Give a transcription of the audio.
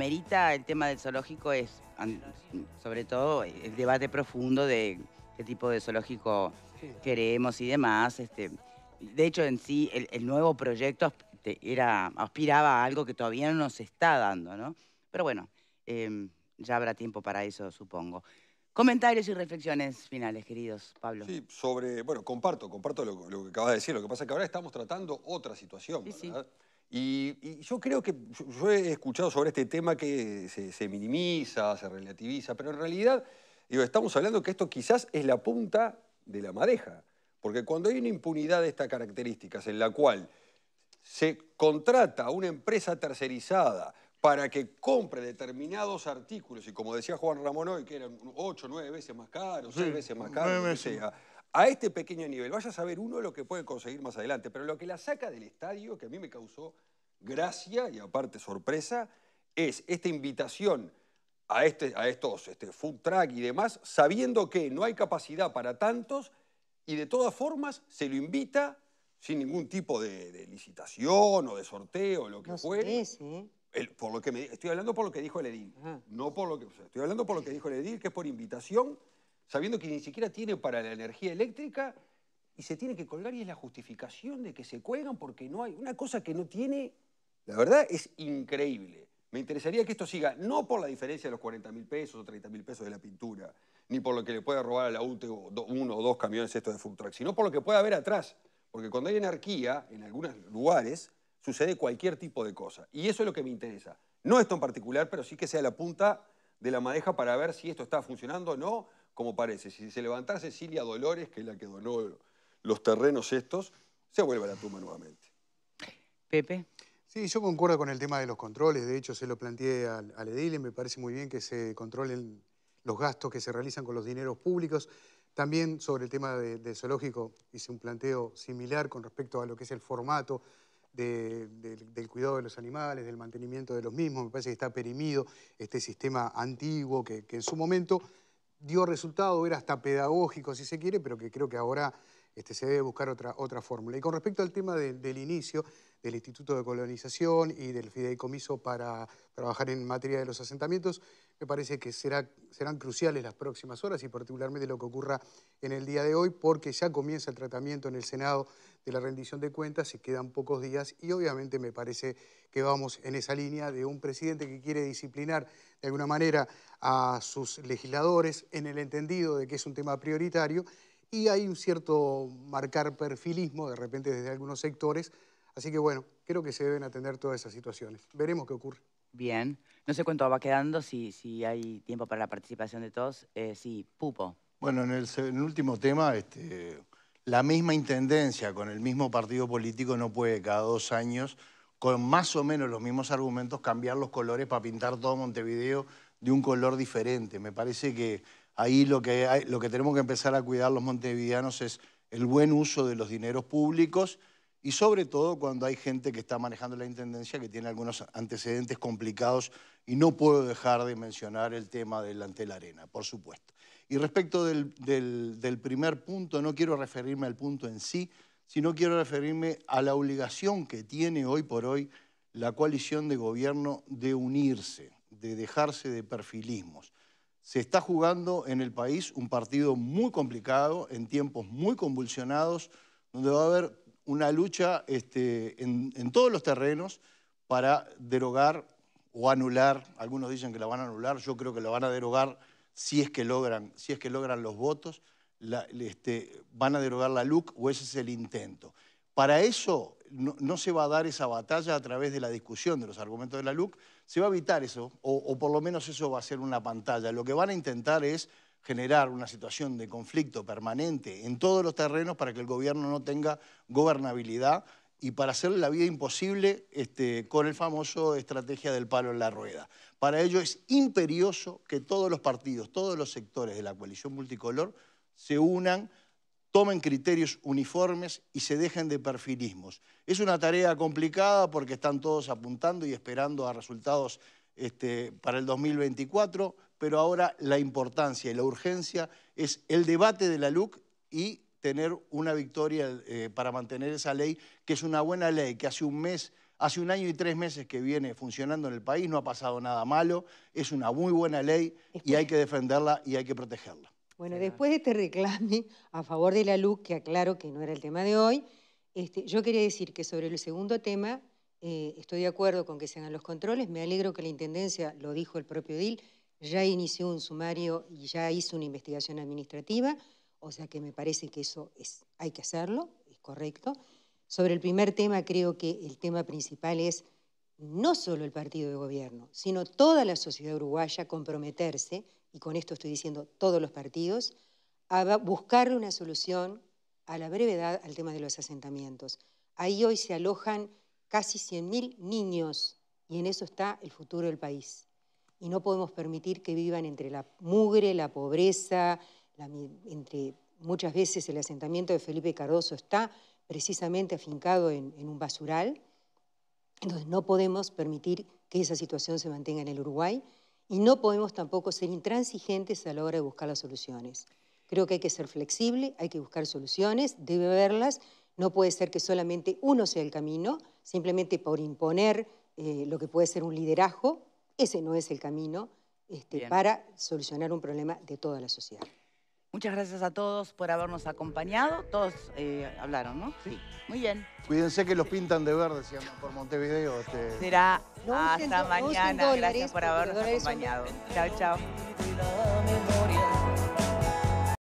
Merita el tema del zoológico es, sobre todo, el debate profundo de qué tipo de zoológico queremos y demás. Este, de hecho, en sí, el, nuevo proyecto era, aspiraba a algo que todavía no nos está dando, ¿no? Pero bueno, em, ya habrá tiempo para eso, supongo. Comentarios y reflexiones finales, queridos, Pablo. Sí, sobre, bueno, comparto, comparto lo, que acabas de decir. Lo que pasa es que ahora estamos tratando otra situación, y, yo creo que yo, he escuchado sobre este tema que se, minimiza, se relativiza, pero en realidad digo, estamos hablando que esto quizás es la punta de la madeja, porque cuando hay una impunidad de estas características en la cual se contrata a una empresa tercerizada para que compre determinados artículos, y como decía Juan Ramón hoy, que eran 8, nueve veces más caros, seis veces más caros, que a este pequeño nivel. Vaya a saber uno lo que puede conseguir más adelante, pero lo que la saca del estadio, que a mí me causó gracia y aparte sorpresa, es esta invitación a, este, a estos este, food truck y demás, sabiendo que no hay capacidad para tantos y de todas formas se lo invita sin ningún tipo de, licitación o de sorteo, lo que no por lo que estoy hablando por lo que dijo el Edil, no por lo que, estoy hablando por lo que dijo el Edil, que es por invitación sabiendo que ni siquiera tiene para la energía eléctrica y se tiene que colgar y es la justificación de que se cuelgan porque no hay una cosa que no tiene, la verdad es increíble. Me interesaría que esto siga, no por la diferencia de los 40 mil pesos o 30 mil pesos de la pintura, ni por lo que le pueda robar a la UTE uno o dos camiones estos de food sino por lo que pueda haber atrás. Porque cuando hay anarquía, en algunos lugares, sucede cualquier tipo de cosa. Y eso es lo que me interesa. No esto en particular, pero sí que sea la punta de la madeja para ver si esto está funcionando o no, como parece. Si se levantase Cecilia Dolores, que es la que donó los terrenos estos, se vuelve a la tumba nuevamente. Pepe. Sí, yo concuerdo con el tema de los controles. De hecho, se lo planteé al, edile edil y me parece muy bien que se controlen los gastos que se realizan con los dineros públicos. También sobre el tema del de zoológico hice un planteo similar con respecto a lo que es el formato del cuidado de los animales, del mantenimiento de los mismos. Me parece que está perimido este sistema antiguo que en su momento dio resultado, era hasta pedagógico si se quiere, pero que creo que ahora este, se debe buscar otra, fórmula. Y con respecto al tema del inicio del Instituto de Colonización y del fideicomiso para trabajar en materia de los asentamientos, me parece que serán cruciales las próximas horas y particularmente lo que ocurra en el día de hoy, porque ya comienza el tratamiento en el Senado de la rendición de cuentas, se quedan pocos días y obviamente me parece que vamos en esa línea de un presidente que quiere disciplinar de alguna manera a sus legisladores en el entendido de que es un tema prioritario y hay un cierto marcar perfilismo de repente desde algunos sectores. Así que bueno, creo que se deben atender todas esas situaciones. Veremos qué ocurre. Bien. No sé cuánto va quedando, si, si hay tiempo para la participación de todos. Eh, sí, Pupo. Bueno, en el, último tema, este, la misma intendencia con el mismo partido político no puede cada dos años, con más o menos los mismos argumentos, cambiar los colores para pintar todo Montevideo de un color diferente. Me parece que ahí lo que, lo que tenemos que empezar a cuidar los montevideanos es el buen uso de los dineros públicos y sobre todo cuando hay gente que está manejando la Intendencia que tiene algunos antecedentes complicados y no puedo dejar de mencionar el tema del la Arena, por supuesto. Y respecto del primer punto, no quiero referirme al punto en sí, sino quiero referirme a la obligación que tiene hoy por hoy la coalición de gobierno de unirse de dejarse de perfilismos. Se está jugando en el país un partido muy complicado, en tiempos muy convulsionados, donde va a haber una lucha este, en, todos los terrenos para derogar o anular, algunos dicen que la van a anular, yo creo que la van a derogar si es que logran, si es que logran los votos, este, van a derogar la LUC o ese es el intento. Para eso no, se va a dar esa batalla a través de la discusión de los argumentos de la LUC, se va a evitar eso, o, por lo menos eso va a ser una pantalla. Lo que van a intentar es generar una situación de conflicto permanente en todos los terrenos para que el gobierno no tenga gobernabilidad y para hacerle la vida imposible este, con el famoso estrategia del palo en la rueda. Para ello es imperioso que todos los partidos, todos los sectores de la coalición multicolor se unan tomen criterios uniformes y se dejen de perfilismos. Es una tarea complicada porque están todos apuntando y esperando a resultados este, para el 2024, pero ahora la importancia y la urgencia es el debate de la LUC y tener una victoria eh, para mantener esa ley, que es una buena ley, que hace un mes, hace un año y tres meses que viene funcionando en el país, no ha pasado nada malo, es una muy buena ley y hay que defenderla y hay que protegerla. Bueno, después de este reclame a favor de la luz, que aclaro que no era el tema de hoy, este, yo quería decir que sobre el segundo tema eh, estoy de acuerdo con que se hagan los controles. Me alegro que la Intendencia, lo dijo el propio DIL, ya inició un sumario y ya hizo una investigación administrativa, o sea que me parece que eso es, hay que hacerlo, es correcto. Sobre el primer tema, creo que el tema principal es no solo el partido de gobierno, sino toda la sociedad uruguaya comprometerse y con esto estoy diciendo todos los partidos, a buscarle una solución a la brevedad al tema de los asentamientos. Ahí hoy se alojan casi 100.000 niños y en eso está el futuro del país. Y no podemos permitir que vivan entre la mugre, la pobreza, entre muchas veces el asentamiento de Felipe Cardoso está precisamente afincado en un basural. Entonces no podemos permitir que esa situación se mantenga en el Uruguay y no podemos tampoco ser intransigentes a la hora de buscar las soluciones. Creo que hay que ser flexible, hay que buscar soluciones, debe haberlas, no puede ser que solamente uno sea el camino, simplemente por imponer eh, lo que puede ser un liderazgo, ese no es el camino este, para solucionar un problema de toda la sociedad. Muchas gracias a todos por habernos acompañado. Todos eh, hablaron, ¿no? Sí. Muy bien. Cuídense que los pintan de verde, por Montevideo. Este. Será hasta mañana. gracias por habernos acompañado. Chao, chao.